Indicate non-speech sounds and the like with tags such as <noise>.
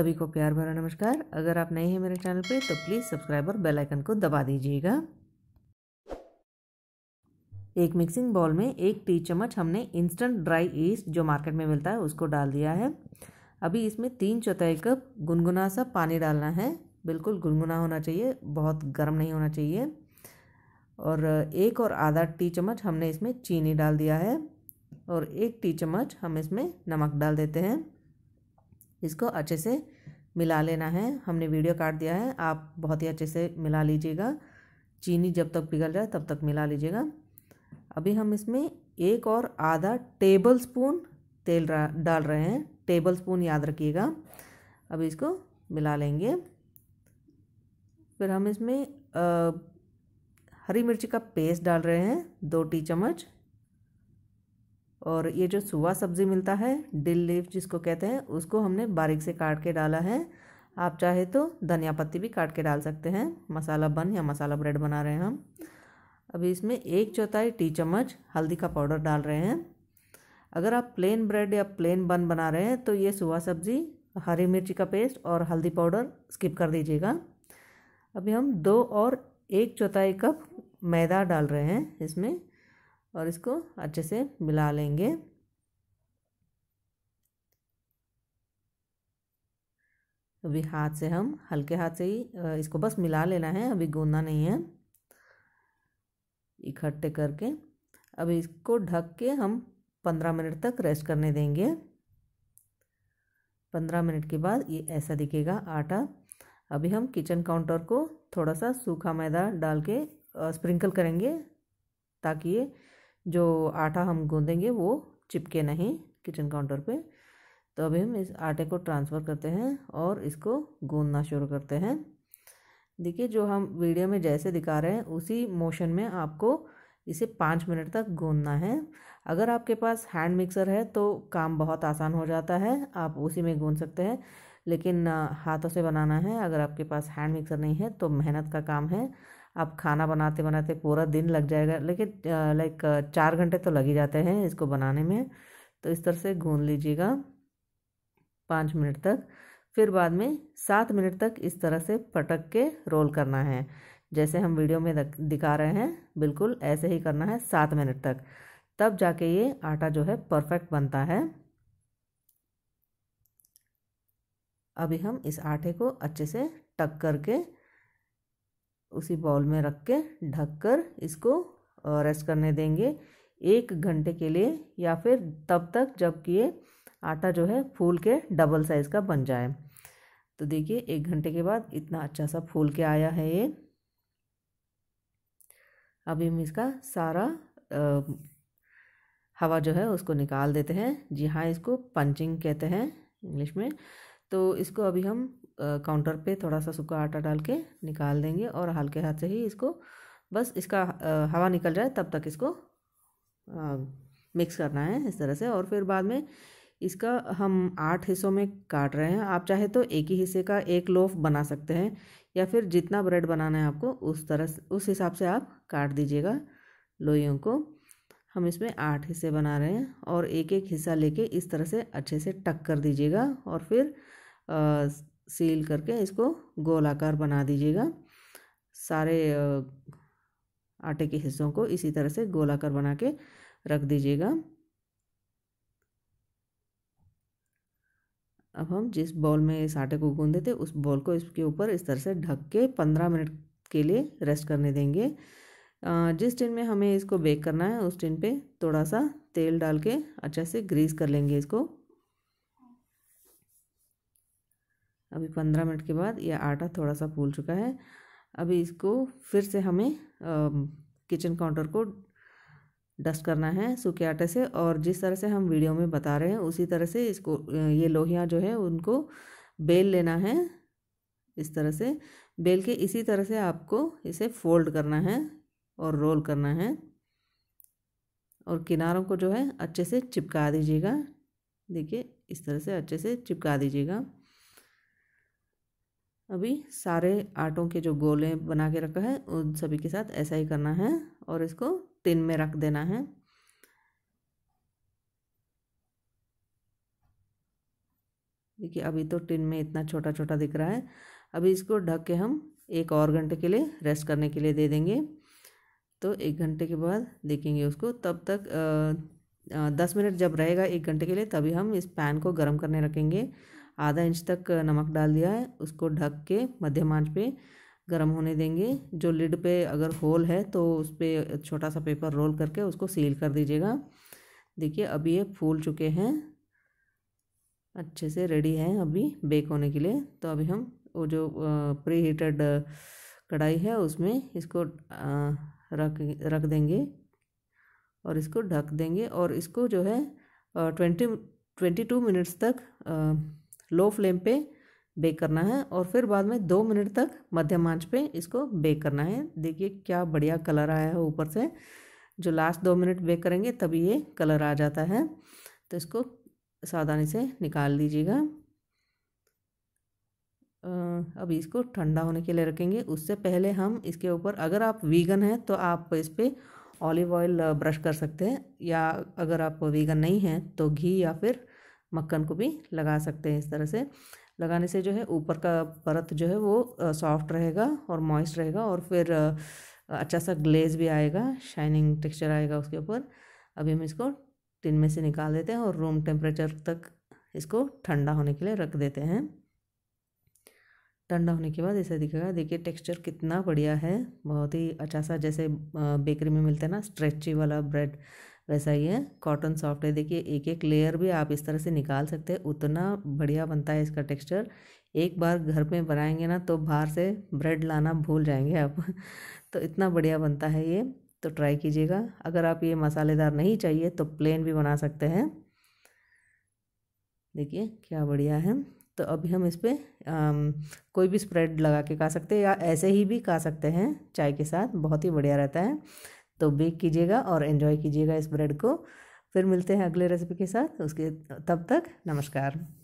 सभी को प्यार भरा नमस्कार अगर आप नए हैं मेरे चैनल पे तो प्लीज़ सब्सक्राइब और बेल आइकन को दबा दीजिएगा एक मिक्सिंग बाउल में एक टी चम्मच हमने इंस्टेंट ड्राई ईस्ट जो मार्केट में मिलता है उसको डाल दिया है अभी इसमें तीन चौथाई कप गुनगुना सा पानी डालना है बिल्कुल गुनगुना होना चाहिए बहुत गर्म नहीं होना चाहिए और एक और आधा टी चम्मच हमने इसमें चीनी डाल दिया है और एक टी चम्मच हम इसमें नमक डाल देते हैं इसको अच्छे से मिला लेना है हमने वीडियो काट दिया है आप बहुत ही अच्छे से मिला लीजिएगा चीनी जब तक पिघल जाए तब तक मिला लीजिएगा अभी हम इसमें एक और आधा टेबल स्पून तेल डाल रहे हैं टेबल स्पून याद रखिएगा अभी इसको मिला लेंगे फिर हम इसमें आ, हरी मिर्ची का पेस्ट डाल रहे हैं दो टी चम्मच और ये जो सुवा सब्ज़ी मिलता है डिल लीफ जिसको कहते हैं उसको हमने बारीक से काट के डाला है आप चाहे तो धनिया पत्ती भी काट के डाल सकते हैं मसाला बन या मसाला ब्रेड बना रहे हैं हम अभी इसमें एक चौथाई टी चम्मच हल्दी का पाउडर डाल रहे हैं अगर आप प्लेन ब्रेड या प्लेन बन बना रहे हैं तो ये सुबह सब्ज़ी हरी मिर्ची का पेस्ट और हल्दी पाउडर स्किप कर दीजिएगा अभी हम दो और एक चौथाई कप मैदा डाल रहे हैं इसमें और इसको अच्छे से मिला लेंगे अभी हाथ से हम हल्के हाथ से ही इसको बस मिला लेना है अभी गूंदना नहीं है इकट्ठे करके अभी इसको ढक के हम पंद्रह मिनट तक रेस्ट करने देंगे पंद्रह मिनट के बाद ये ऐसा दिखेगा आटा अभी हम किचन काउंटर को थोड़ा सा सूखा मैदा डाल के स्प्रिंकल करेंगे ताकि ये जो आटा हम गूँधेंगे वो चिपके नहीं किचन काउंटर पे तो अभी हम इस आटे को ट्रांसफ़र करते हैं और इसको गूँधना शुरू करते हैं देखिए जो हम वीडियो में जैसे दिखा रहे हैं उसी मोशन में आपको इसे पाँच मिनट तक गूँधना है अगर आपके पास हैंड मिक्सर है तो काम बहुत आसान हो जाता है आप उसी में गूँध सकते हैं लेकिन हाथों से बनाना है अगर आपके पास हैंड मिक्सर नहीं है तो मेहनत का काम है आप खाना बनाते बनाते पूरा दिन लग जाएगा लेकिन लाइक चार घंटे तो लग ही जाते हैं इसको बनाने में तो इस तरह से गूंद लीजिएगा पाँच मिनट तक फिर बाद में सात मिनट तक इस तरह से पटक के रोल करना है जैसे हम वीडियो में दिखा रहे हैं बिल्कुल ऐसे ही करना है सात मिनट तक तब जाके ये आटा जो है परफेक्ट बनता है अभी हम इस आटे को अच्छे से टक करके उसी बाउल में रख के ढक कर इसको रेस्ट करने देंगे एक घंटे के लिए या फिर तब तक जब कि ये आटा जो है फूल के डबल साइज़ का बन जाए तो देखिए एक घंटे के बाद इतना अच्छा सा फूल के आया है ये अभी हम इसका सारा आ, हवा जो है उसको निकाल देते हैं जी हाँ इसको पंचिंग कहते हैं इंग्लिश में तो इसको अभी हम काउंटर पे थोड़ा सा सूखा आटा डाल के निकाल देंगे और हल्के हाथ से ही इसको बस इसका हवा निकल जाए तब तक इसको मिक्स करना है इस तरह से और फिर बाद में इसका हम आठ हिस्सों में काट रहे हैं आप चाहे तो एक ही हिस्से का एक लोफ बना सकते हैं या फिर जितना ब्रेड बनाना है आपको उस तरह उस हिसाब से आप काट दीजिएगा लोइयों को हम इसमें आठ हिस्से बना रहे हैं और एक एक हिस्सा लेके इस तरह से अच्छे से टक कर दीजिएगा और फिर सील करके इसको गोलाकार बना दीजिएगा सारे आटे के हिस्सों को इसी तरह से गोलाकार बना के रख दीजिएगा अब हम जिस बॉल में इस आटे को गूंदे थे उस बॉल को इसके ऊपर इस तरह से ढक के पंद्रह मिनट के लिए रेस्ट करने देंगे जिस टिन में हमें इसको बेक करना है उस टिन पे थोड़ा सा तेल डाल के अच्छे से ग्रीस कर लेंगे इसको अभी पंद्रह मिनट के बाद यह आटा थोड़ा सा फूल चुका है अभी इसको फिर से हमें किचन काउंटर को डस्ट करना है सूखे आटे से और जिस तरह से हम वीडियो में बता रहे हैं उसी तरह से इसको ये लोहियाँ जो है उनको बेल लेना है इस तरह से बेल के इसी तरह से आपको इसे फोल्ड करना है और रोल करना है और किनारों को जो है अच्छे से चिपका दीजिएगा देखिए इस तरह से अच्छे से चिपका दीजिएगा अभी सारे आटों के जो गोले बना के रखा है उन सभी के साथ ऐसा ही करना है और इसको टिन में रख देना है देखिए अभी तो टिन में इतना छोटा छोटा दिख रहा है अभी इसको ढक के हम एक और घंटे के लिए रेस्ट करने के लिए दे देंगे तो एक घंटे के बाद देखेंगे उसको तब तक आ, आ, दस मिनट जब रहेगा एक घंटे के लिए तभी हम इस पैन को गर्म करने रखेंगे आधा इंच तक नमक डाल दिया है उसको ढक के मध्यम आंच पे गर्म होने देंगे जो लिड पे अगर होल है तो उस पर छोटा सा पेपर रोल करके उसको सील कर दीजिएगा देखिए अभी ये फूल चुके हैं अच्छे से रेडी है अभी बेक होने के लिए तो अभी हम वो जो प्री हीटेड कढ़ाई है उसमें इसको रख रख देंगे और इसको ढक देंगे और इसको जो है ट्वेंटी ट्वेंटी टू मिनट्स तक लो फ्लेम पे बेक करना है और फिर बाद में दो मिनट तक मध्यम आंच पे इसको बेक करना है देखिए क्या बढ़िया कलर आया है ऊपर से जो लास्ट दो मिनट बेक करेंगे तभी ये कलर आ जाता है तो इसको सावधानी से निकाल दीजिएगा अब इसको ठंडा होने के लिए रखेंगे उससे पहले हम इसके ऊपर अगर आप वीगन हैं तो आप इस पर ऑलिव ऑयल ब्रश कर सकते हैं या अगर आप वीगन नहीं हैं तो घी या फिर मक्खन को भी लगा सकते हैं इस तरह से लगाने से जो है ऊपर का परत जो है वो सॉफ्ट रहेगा और मॉइस्ट रहेगा और फिर अच्छा सा ग्लेज भी आएगा शाइनिंग टेक्सचर आएगा उसके ऊपर अभी हम इसको टिन में से निकाल देते हैं और रूम टेम्परेचर तक इसको ठंडा होने के लिए रख देते हैं ठंडा होने के बाद ऐसा दिखेगा देखिए टेक्सचर कितना बढ़िया है बहुत ही अच्छा सा जैसे बेकरी में मिलता है ना स्ट्रेची वाला ब्रेड वैसा ही है कॉटन सॉफ्ट है देखिए एक एक लेयर भी आप इस तरह से निकाल सकते हैं उतना बढ़िया बनता है इसका टेक्सचर एक बार घर में बनाएंगे ना तो बाहर से ब्रेड लाना भूल जाएंगे आप <laughs> तो इतना बढ़िया बनता है ये तो ट्राई कीजिएगा अगर आप ये मसालेदार नहीं चाहिए तो प्लेन भी बना सकते हैं देखिए क्या बढ़िया है तो अभी हम इस पर कोई भी स्प्रेड लगा के खा सकते हैं या ऐसे ही भी खा सकते हैं चाय के साथ बहुत ही बढ़िया रहता है तो बेक कीजिएगा और एन्जॉय कीजिएगा इस ब्रेड को फिर मिलते हैं अगले रेसिपी के साथ उसके तब तक नमस्कार